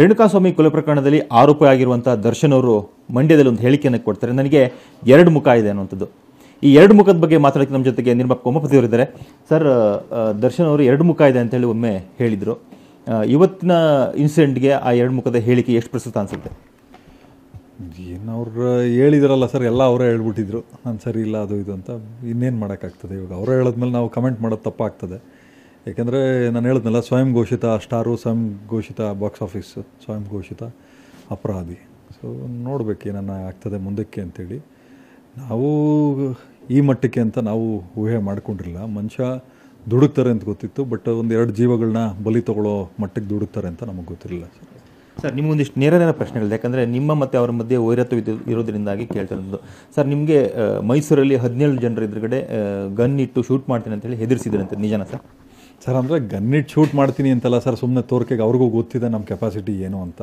ರೇಣುಕಾಸ್ವಾಮಿ ಕೊಲೆ ಪ್ರಕರಣದಲ್ಲಿ ಆಗಿರುವಂಥ ದರ್ಶನ್ ಅವರು ಮಂಡ್ಯದಲ್ಲಿ ಒಂದು ಹೇಳಿಕೆಯನ್ನು ಕೊಡ್ತಾರೆ ನನಗೆ ಎರಡು ಮುಖ ಇದೆ ಅನ್ನುವಂಥದ್ದು ಈ ಎರಡು ಮುಖದ ಬಗ್ಗೆ ಮಾತಾಡೋಕ್ಕೆ ನಮ್ಮ ಜೊತೆಗೆ ನಿರ್ಮಾಪ ಕೋಮಪತಿ ಇದ್ದಾರೆ ಸರ್ ದರ್ಶನ್ ಅವರು ಎರಡು ಮುಖ ಇದೆ ಅಂತೇಳಿ ಒಮ್ಮೆ ಹೇಳಿದರು ಇವತ್ತಿನ ಇನ್ಸಿಡೆಂಟ್ಗೆ ಆ ಎರಡು ಮುಖದ ಹೇಳಿಕೆ ಎಷ್ಟು ಪ್ರಸ್ತುತ ಅನಿಸುತ್ತೆ ಏನು ಅವ್ರು ಹೇಳಿದ್ರಲ್ಲ ಸರ್ ಎಲ್ಲ ಅವರೇ ಹೇಳ್ಬಿಟ್ಟಿದ್ರು ನಾನು ಸರಿ ಇಲ್ಲ ಅದು ಇದು ಅಂತ ಇನ್ನೇನು ಮಾಡೋಕ್ಕಾಗ್ತದೆ ಇವಾಗ ಅವರೇ ಹೇಳಿದ್ಮೇಲೆ ನಾವು ಕಮೆಂಟ್ ಮಾಡೋದು ತಪ್ಪಾಗ್ತದೆ ಏಕೆಂದರೆ ನಾನು ಹೇಳಿದ್ನಲ್ಲ ಸ್ವಯಂ ಘೋಷಿತ ಸ್ಟಾರು ಸ್ವಯಂ ಘೋಷಿತ ಬಾಕ್ಸ್ ಆಫೀಸ್ ಸ್ವಯಂ ಘೋಷಿತ ಅಪರಾಧಿ ಸೊ ನೋಡಬೇಕು ನನ್ನ ಆಗ್ತದೆ ಮುಂದಕ್ಕೆ ಅಂಥೇಳಿ ನಾವು ಈ ಮಟ್ಟಕ್ಕೆ ಅಂತ ನಾವು ಊಹೆ ಮಾಡಿಕೊಂಡಿರಲಿಲ್ಲ ಮನುಷ್ಯ ದುಡುಕ್ತಾರೆ ಅಂತ ಗೊತ್ತಿತ್ತು ಬಟ್ ಒಂದು ಎರಡು ಜೀವಗಳನ್ನ ಬಲಿ ತಗೊಳ್ಳೋ ಮಟ್ಟಕ್ಕೆ ದುಡುಕ್ತಾರೆ ಅಂತ ನಮಗೆ ಗೊತ್ತಿರಲಿಲ್ಲ ಸರ್ ಸರ್ ನಿಮಗೊಂದಿಷ್ಟು ನೇರ ನೇರ ಪ್ರಶ್ನೆಗಳಿದೆ ಯಾಕಂದರೆ ನಿಮ್ಮ ಮತ್ತು ಅವರ ಮಧ್ಯೆ ವೈರತ್ವ ಇರೋದರಿಂದಾಗಿ ಕೇಳ್ತಿರೋದು ಸರ್ ನಿಮಗೆ ಮೈಸೂರಲ್ಲಿ ಹದಿನೇಳು ಜನರ ಎದುರುಗಡೆ ಗನ್ ಇಟ್ಟು ಶೂಟ್ ಮಾಡ್ತೀನಿ ಅಂತೇಳಿ ಹೆದರಿಸಿದ್ರಂತೆ ನಿಜನ ಸರ್ ಸರ್ ಅಂದರೆ ಗನ್ನಿಟ್ಟು ಶೂಟ್ ಮಾಡ್ತೀನಿ ಅಂತಲ್ಲ ಸರ್ ಸುಮ್ಮನೆ ತೋರ್ಕೆಗೆ ಅವ್ರಿಗೂ ಗೊತ್ತಿದೆ ನಮ್ಮ ಕೆಪಾಸಿಟಿ ಏನು ಅಂತ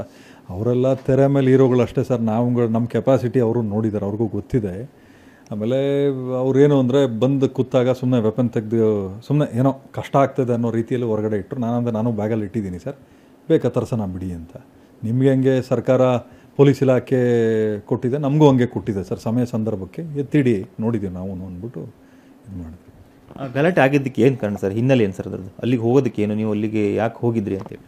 ಅವರೆಲ್ಲ ತೆರೆ ಮೇಲೆ ಅಷ್ಟೇ ಸರ್ ನಾವು ನಮ್ಮ ಕೆಪಾಸಿಟಿ ಅವರು ನೋಡಿದ್ದಾರೆ ಅವ್ರಿಗೂ ಗೊತ್ತಿದೆ ಆಮೇಲೆ ಅವ್ರೇನು ಅಂದರೆ ಬಂದು ಕೂತಾಗ ಸುಮ್ಮನೆ ವೆಪನ್ ತೆಗೆದು ಸುಮ್ಮನೆ ಏನೋ ಕಷ್ಟ ಆಗ್ತದೆ ಅನ್ನೋ ರೀತಿಯಲ್ಲಿ ಹೊರಗಡೆ ಇಟ್ಟರು ನಾನಂದರೆ ನಾನು ಬ್ಯಾಗಲ್ಲಿ ಇಟ್ಟಿದ್ದೀನಿ ಸರ್ ಬೇಕಾ ನಾನು ಬಿಡಿ ಅಂತ ನಿಮಗೆ ಹಂಗೆ ಸರ್ಕಾರ ಪೊಲೀಸ್ ಇಲಾಖೆ ಕೊಟ್ಟಿದೆ ನಮಗೂ ಹಂಗೆ ಕೊಟ್ಟಿದೆ ಸರ್ ಸಮಯ ಸಂದರ್ಭಕ್ಕೆ ಎತ್ತಿಡಿ ನೋಡಿದ್ದೀವಿ ನಾವು ಅಂದ್ಬಿಟ್ಟು ಇದು ಮಾಡಿದೆ ಗಲಾಟೆ ಆಗಿದ್ದಕ್ಕೆ ಏನು ಕಾರಣ ಸರ್ ಹಿನ್ನೆಲೆ ಏನು ಸರ್ ಅದರದ್ದು ಅಲ್ಲಿಗೆ ಹೋಗೋದಕ್ಕೆ ಏನು ನೀವು ಅಲ್ಲಿಗೆ ಯಾಕೆ ಹೋಗಿದ್ರಿ ಅಂತೇಳಿ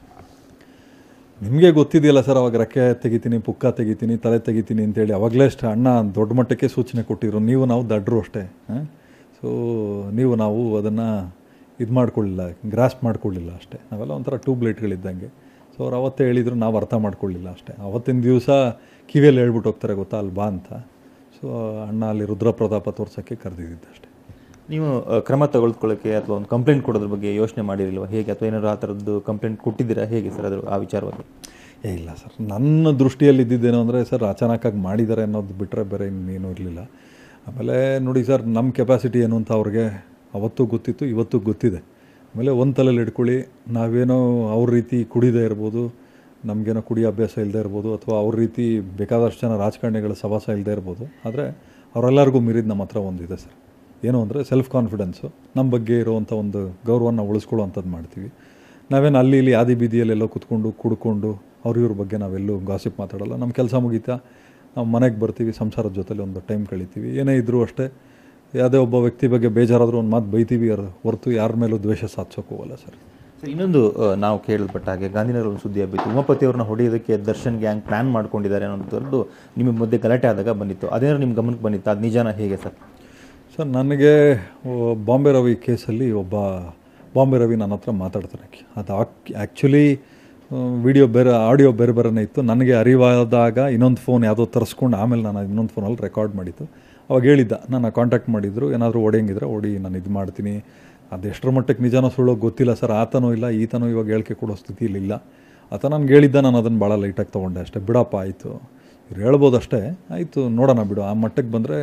ನಿಮಗೆ ಗೊತ್ತಿದೆಯಲ್ಲ ಸರ್ ಅವಾಗ ರೆಕ್ಕೆ ತೆಗಿತೀನಿ ಪುಕ್ಕ ತೆಗಿತೀನಿ ತಲೆ ತೆಗಿತೀನಿ ಅಂತೇಳಿ ಅವಾಗಲೇ ಅಷ್ಟೇ ಅಣ್ಣ ದೊಡ್ಡ ಮಟ್ಟಕ್ಕೆ ಸೂಚನೆ ಕೊಟ್ಟಿದ್ರು ನೀವು ನಾವು ದಡ್ರು ಅಷ್ಟೇ ಸೊ ನೀವು ನಾವು ಅದನ್ನು ಇದು ಮಾಡ್ಕೊಳ್ಳಿಲ್ಲ ಗ್ರಾಸ್ ಮಾಡ್ಕೊಳ್ಳಿಲ್ಲ ಅಷ್ಟೇ ನಾವೆಲ್ಲ ಒಂಥರ ಟ್ಯೂಬ್ಲೈಟ್ಗಳಿದ್ದಂಗೆ ಸೊ ಅವ್ರು ಅವತ್ತೇ ಹೇಳಿದರು ನಾವು ಅರ್ಥ ಮಾಡ್ಕೊಳ್ಳಿಲ್ಲ ಅಷ್ಟೇ ಅವತ್ತಿನ ದಿವಸ ಕಿವಿಯಲ್ಲಿ ಹೇಳ್ಬಿಟ್ಟು ಹೋಗ್ತಾರೆ ಗೊತ್ತಾ ಅಲ್ಲಿ ಬಾ ಅಂತ ಸೊ ಅಣ್ಣ ಅಲ್ಲಿ ರುದ್ರ ಪ್ರತಾಪ ತೋರ್ಸೋಕ್ಕೆ ಕರೆದಿದ್ದಿದ್ದೆ ನೀವು ಕ್ರಮ ತಗೊಳ್ಕೊಳ್ಳೋಕ್ಕೆ ಅಥವಾ ಒಂದು ಕಂಪ್ಲೇಂಟ್ ಕೊಡೋದ್ರ ಬಗ್ಗೆ ಯೋಚನೆ ಮಾಡಿರಲಿಲ್ವಾ ಹೇಗೆ ಅಥವಾ ಏನಾದ್ರು ಆ ಥರದ್ದು ಕಂಪ್ಲೇಂಟ್ ಕೊಟ್ಟಿದ್ದೀರಾ ಹೇಗೆ ಸರ್ ಅದ್ರ ಆ ವಿಚಾರವಾಗಿ ಏ ಇಲ್ಲ ಸರ್ ನನ್ನ ದೃಷ್ಟಿಯಲ್ಲಿ ಇದ್ದಿದ್ದೇನು ಅಂದರೆ ಸರ್ ಅಚಾನಕ್ಕಾಗಿ ಮಾಡಿದ್ದಾರೆ ಅನ್ನೋದು ಬಿಟ್ಟರೆ ಬೇರೆ ಇನ್ನೇನು ಇರಲಿಲ್ಲ ಆಮೇಲೆ ನೋಡಿ ಸರ್ ನಮ್ಮ ಕೆಪಾಸಿಟಿ ಏನು ಅಂತ ಅವ್ರಿಗೆ ಅವತ್ತೂ ಗೊತ್ತಿತ್ತು ಇವತ್ತು ಗೊತ್ತಿದೆ ಆಮೇಲೆ ಒಂದು ತಲೆಯಲ್ಲಿ ಇಟ್ಕೊಳ್ಳಿ ನಾವೇನೋ ಅವ್ರ ರೀತಿ ಕುಡಿದೇ ಇರ್ಬೋದು ನಮಗೇನೋ ಕುಡಿ ಅಭ್ಯಾಸ ಇಲ್ಲದೇ ಇರ್ಬೋದು ಅಥವಾ ಅವ್ರ ರೀತಿ ಬೇಕಾದಷ್ಟು ಜನ ರಾಜಕಾರಣಿಗಳ ಸವಾಸ ಇಲ್ಲದೇ ಇರ್ಬೋದು ಆದರೆ ಅವರೆಲ್ಲರಿಗೂ ಮೀರಿದ ನಮ್ಮ ಹತ್ರ ಒಂದಿದೆ ಸರ್ ಏನು ಅಂದರೆ ಸೆಲ್ಫ್ ಕಾನ್ಫಿಡೆನ್ಸು ನಮ್ಮ ಬಗ್ಗೆ ಇರುವಂಥ ಒಂದು ಗೌರವನ ಉಳಿಸ್ಕೊಳ್ಳುವಂಥದ್ದು ಮಾಡ್ತೀವಿ ನಾವೇನು ಅಲ್ಲಿ ಇಲ್ಲಿ ಆದಿ ಬೀದಿಯಲ್ಲೆಲ್ಲ ಕುತ್ಕೊಂಡು ಕುಡ್ಕೊಂಡು ಅವ್ರ ಇವ್ರ ಬಗ್ಗೆ ನಾವೆಲ್ಲೂ ಗಾಸಿಪ್ ಮಾತಾಡಲ್ಲ ನಮ್ಮ ಕೆಲಸ ಮುಗೀತಾ ನಾವು ಮನೆಗೆ ಬರ್ತೀವಿ ಸಂಸಾರದ ಜೊತೆಲಿ ಒಂದು ಟೈಮ್ ಕಳಿತೀವಿ ಏನೇ ಇದ್ದರೂ ಅಷ್ಟೇ ಯಾವುದೇ ಒಬ್ಬ ವ್ಯಕ್ತಿ ಬಗ್ಗೆ ಬೇಜಾರಾದರೂ ಒಂದು ಮಾತು ಬೈತೀವಿ ಹೊರತು ಯಾರ ಮೇಲೂ ದ್ವೇಷ ಸಾಧಿಸೋಕೆ ಹೋಗಲ್ಲ ಸರ್ ಸರ್ ಇನ್ನೊಂದು ನಾವು ಕೇಳಲ್ಪಟ್ಟ ಹಾಗೆ ಗಾಂಧಿನಗರ ಒಂದು ಸುದ್ದಿ ಆಗಿತ್ತು ಉಮಾಪತಿಯವ್ರನ್ನ ಹೊಡೆಯೋದಕ್ಕೆ ದರ್ಶನ್ ಗ್ಯಾಂಗ್ ಪ್ಲ್ಯಾನ್ ಮಾಡ್ಕೊಂಡಿದ್ದಾರೆ ಅನ್ನೋಂಥದ್ದು ನಿಮ್ಮ ಮಧ್ಯೆ ಗಲಾಟೆ ಆದಾಗ ಬಂದಿತ್ತು ಅದೇನೋ ನಿಮ್ಮ ಗಮನಕ್ಕೆ ಬಂದಿತ್ತು ಅದು ನಿಜಾನ ಹೇಗೆ ಸರ್ ಸರ್ ನನಗೆ ಬಾಂಬೆ ರವಿ ಕೇಸಲ್ಲಿ ಒಬ್ಬ ಬಾಂಬೆ ರವಿ ನನ್ನ ಹತ್ರ ಮಾತಾಡ್ತಾನೆ ಅದು ಆ್ಯಕ್ಚುಲಿ ವಿಡಿಯೋ ಬೇರೆ ಆಡಿಯೋ ಬೇರೆ ಬೇರೆನೇ ಇತ್ತು ನನಗೆ ಅರಿವಾದಾಗ ಇನ್ನೊಂದು ಫೋನ್ ಯಾವುದೋ ತರಿಸ್ಕೊಂಡು ಆಮೇಲೆ ನಾನು ಇನ್ನೊಂದು ಫೋನಲ್ಲಿ ರೆಕಾರ್ಡ್ ಮಾಡಿತ್ತು ಅವಾಗ ಹೇಳಿದ್ದ ನಾನು ಕಾಂಟ್ಯಾಕ್ಟ್ ಮಾಡಿದ್ರು ಏನಾದರೂ ಒಡೆಯಂಗಿದ್ರೆ ಓಡಿ ನಾನು ಇದು ಮಾಡ್ತೀನಿ ಎಷ್ಟರ ಮಟ್ಟಕ್ಕೆ ನಿಜನೋ ಸುಳ್ಳೋ ಗೊತ್ತಿಲ್ಲ ಸರ್ ಆತನೂ ಇಲ್ಲ ಈತನೂ ಇವಾಗ ಹೇಳಿಕೆ ಕೊಡೋ ಇಲ್ಲ ಆತ ನಾನು ಹೇಳಿದ್ದ ನಾನು ಅದನ್ನು ಭಾಳ ಲೈಟಾಗಿ ತೊಗೊಂಡೆ ಅಷ್ಟೇ ಬಿಡಪ್ಪ ಆಯಿತು ಇವ್ರು ಹೇಳ್ಬೋದಷ್ಟೇ ಅಷ್ಟೇ ಆಯಿತು ನೋಡೋಣ ಬಿಡು ಆ ಮಟ್ಟಕ್ಕೆ ಬಂದರೆ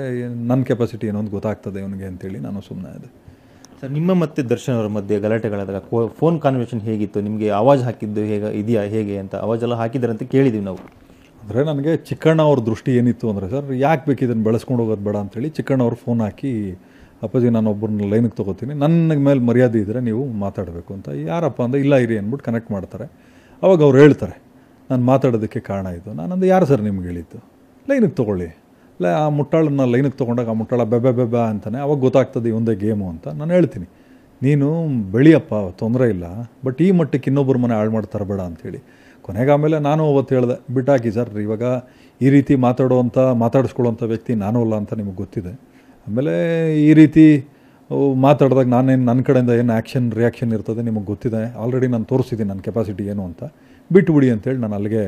ನನ್ನ ಕೆಪಾಸಿಟಿ ಏನೋ ಒಂದು ಗೊತ್ತಾಗ್ತದೆ ಇವನಿಗೆ ಅಂತೇಳಿ ನಾನು ಸುಮ್ಮನೆ ಇದೆ ಸರ್ ನಿಮ್ಮ ಮತ್ತೆ ದರ್ಶನ್ ಅವರ ಮಧ್ಯೆ ಗಲಾಟೆಗಳಾದಾಗ ಫೋನ್ ಕಾನ್ವರ್ಸೇಷನ್ ಹೇಗಿತ್ತು ನಿಮಗೆ ಆವಾಜ್ ಹಾಕಿದ್ದು ಹೇಗೆ ಇದೆಯಾ ಹೇಗೆ ಅಂತ ಆವಾಜೆಲ್ಲ ಅಂತ ಕೇಳಿದ್ದೀವಿ ನಾವು ಅಂದರೆ ನನಗೆ ಚಿಕ್ಕಣ್ಣ ಅವ್ರ ದೃಷ್ಟಿ ಏನಿತ್ತು ಅಂದರೆ ಸರ್ ಯಾಕೆ ಬೇಕು ಇದನ್ನು ಬೆಳೆಸ್ಕೊಂಡು ಹೋಗೋದು ಬೇಡ ಅಂತೇಳಿ ಚಿಕ್ಕಣ್ಣ ಅವ್ರು ಫೋನ್ ಹಾಕಿ ಅಪ್ಪಾಜಿ ನಾನು ಒಬ್ಬರನ್ನ ಲೈನಿಗೆ ತೊಗೋತೀನಿ ನನ್ನ ಮೇಲೆ ಮರ್ಯಾದೆ ಇದ್ದರೆ ನೀವು ಮಾತಾಡಬೇಕು ಅಂತ ಯಾರಪ್ಪ ಅಂದರೆ ಇಲ್ಲ ಇರಿ ಅಂದ್ಬಿಟ್ಟು ಕನೆಕ್ಟ್ ಮಾಡ್ತಾರೆ ಅವಾಗ ಅವ್ರು ಹೇಳ್ತಾರೆ ನಾನು ಮಾತಾಡೋದಕ್ಕೆ ಕಾರಣ ಇದು ನಾನಂದು ಯಾರು ಸರ್ ನಿಮ್ಗೆ ಹೇಳಿದ್ದು ಲೈನಿಗೆ ತೊಗೊಳ್ಳಿ ಇಲ್ಲ ಆ ಮುಟ್ಟಾಳನ್ನ ಲೈನಿಗೆ ತೊಗೊಂಡಾಗ ಆ ಮುಟ್ಟಾಳ ಬೆಬ್ಬೆ ಬೆಬ್ಬ ಅಂತಾನೆ ಅವಾಗ ಗೊತ್ತಾಗ್ತದೆ ಒಂದೇ ಗೇಮು ಅಂತ ನಾನು ಹೇಳ್ತೀನಿ ನೀನು ಬೆಳಿಯಪ್ಪ ತೊಂದರೆ ಇಲ್ಲ ಬಟ್ ಈ ಮಟ್ಟಕ್ಕೆ ಇನ್ನೊಬ್ಬರು ಮನೆ ಹಾಳು ಮಾಡ್ತಾರೆ ಬೇಡ ಅಂಥೇಳಿ ಕೊನೆಗೆ ಆಮೇಲೆ ನಾನು ಅವತ್ತು ಹೇಳಿದೆ ಬಿಟ್ಟಾಕಿ ಸರ್ ಇವಾಗ ಈ ರೀತಿ ಮಾತಾಡುವಂಥ ಮಾತಾಡಿಸ್ಕೊಳ್ಳೋಂಥ ವ್ಯಕ್ತಿ ನಾನು ಅಲ್ಲ ಅಂತ ನಿಮಗೆ ಗೊತ್ತಿದೆ ಆಮೇಲೆ ಈ ರೀತಿ ಮಾತಾಡಿದಾಗ ನಾನೇನು ನನ್ನ ಕಡೆಯಿಂದ ಏನು ಆ್ಯಕ್ಷನ್ ರಿಯಾಕ್ಷನ್ ಇರ್ತದೆ ನಿಮಗೆ ಗೊತ್ತಿದೆ ಆಲ್ರೆಡಿ ನಾನು ತೋರಿಸಿದ್ದೀನಿ ನನ್ನ ಕೆಪಾಸಿಟಿ ಏನು ಅಂತ ಬಿಟ್ಬಿಡಿ ಅಂತೇಳಿ ನಾನು ಅಲ್ಲಿಗೆ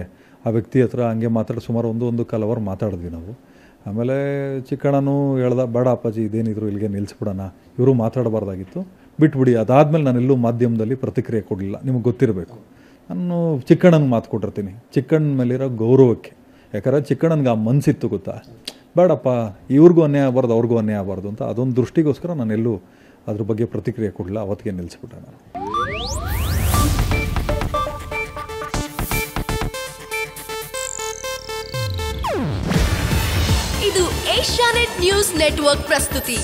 ಆ ವ್ಯಕ್ತಿ ಹತ್ರ ಹಂಗೆ ಮಾತಾಡಿ ಸುಮಾರು ಒಂದು ಒಂದು ಕಾಲ್ ಮಾತಾಡಿದ್ವಿ ನಾವು ಆಮೇಲೆ ಚಿಕ್ಕಣ್ಣನೂ ಹೇಳ್ದ ಬೇಡ ಅಪ್ಪಾಜಿ ಇದೇನಿದ್ರು ಇಲ್ಲಿಗೆ ನಿಲ್ಲಿಸ್ಬಿಡೋಣ ಇವರು ಮಾತಾಡಬಾರ್ದಾಗಿತ್ತು ಬಿಟ್ಬಿಡಿ ಅದಾದಮೇಲೆ ನಾನು ಎಲ್ಲೂ ಮಾಧ್ಯಮದಲ್ಲಿ ಪ್ರತಿಕ್ರಿಯೆ ಕೊಡಲಿಲ್ಲ ನಿಮಗೆ ಗೊತ್ತಿರಬೇಕು ನಾನು ಚಿಕ್ಕಣ್ಣನಿಗೆ ಮಾತು ಕೊಟ್ಟಿರ್ತೀನಿ ಚಿಕ್ಕಣ್ಣ ಮೇಲಿರೋ ಗೌರವಕ್ಕೆ ಯಾಕಂದರೆ ಚಿಕ್ಕಣ್ಣನಿಗೆ ಆ ಮನಸ್ಸಿತ್ತು ಗೊತ್ತಾ ಬೇಡಪ್ಪ ಇವ್ರಿಗೂ ಅನ್ಯ ಆಗಬಾರ್ದು ಅವ್ರಿಗೂ ಅನ್ಯ ಆಗಬಾರ್ದು ಅಂತ ಅದೊಂದು ದೃಷ್ಟಿಗೋಸ್ಕರ ನಾನೆಲ್ಲೂ ಅದ್ರ ಬಗ್ಗೆ ಪ್ರತಿಕ್ರಿಯೆ ಕೊಡಲಿಲ್ಲ ಅವತ್ತಿಗೆ ನಿಲ್ಲಿಸ್ಬಿಟ್ಟೆ ನಾನು ಇದು ಏಷ್ಯಾನೆಟ್ ನ್ಯೂಸ್ ನೆಟ್ವರ್ಕ್ ಪ್ರಸ್ತುತಿ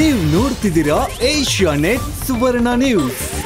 ನೀವು ನೋಡ್ತಿದ್ದೀರಾ ಏಷ್ಯಾನೆಟ್ ಸುವರ್ಣ ನ್ಯೂಸ್